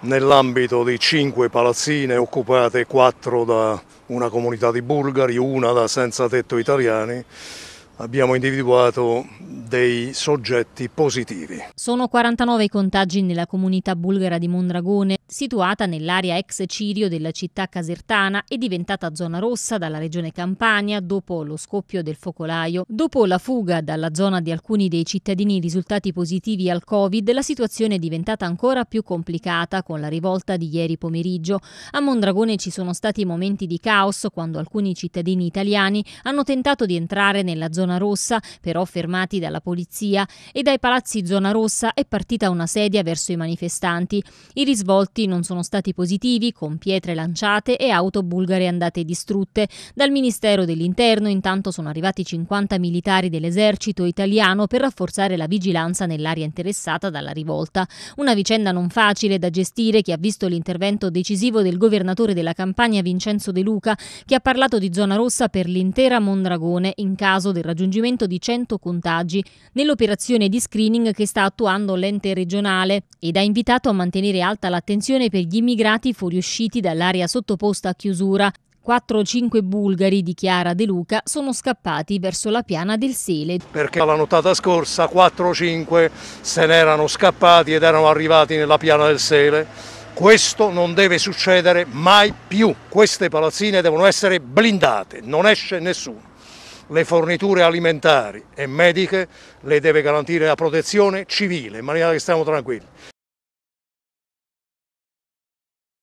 nell'ambito di cinque palazzine occupate quattro da una comunità di bulgari, una da senza tetto italiani, abbiamo individuato dei soggetti positivi. Sono 49 i contagi nella comunità bulgara di Mondragone, situata nell'area ex Cirio della città casertana e diventata zona rossa dalla regione Campania dopo lo scoppio del focolaio. Dopo la fuga dalla zona di alcuni dei cittadini risultati positivi al Covid, la situazione è diventata ancora più complicata con la rivolta di ieri pomeriggio. A Mondragone ci sono stati momenti di caos quando alcuni cittadini italiani hanno tentato di entrare nella zona rossa, però fermati dalla dalla polizia e dai palazzi zona rossa è partita una sedia verso i manifestanti. I risvolti non sono stati positivi, con pietre lanciate e auto bulgare andate distrutte. Dal Ministero dell'Interno intanto sono arrivati 50 militari dell'esercito italiano per rafforzare la vigilanza nell'area interessata dalla rivolta. Una vicenda non facile da gestire che ha visto l'intervento decisivo del governatore della campagna Vincenzo De Luca che ha parlato di zona rossa per l'intera Mondragone in caso del raggiungimento di 100 contagi nell'operazione di screening che sta attuando l'ente regionale ed ha invitato a mantenere alta l'attenzione per gli immigrati fuoriusciti dall'area sottoposta a chiusura. 4 5 bulgari di Chiara De Luca sono scappati verso la piana del Sele. Perché la nottata scorsa 4 5 se ne erano scappati ed erano arrivati nella piana del Sele. Questo non deve succedere mai più. Queste palazzine devono essere blindate, non esce nessuno le forniture alimentari e mediche le deve garantire la protezione civile, in maniera che stiamo tranquilli.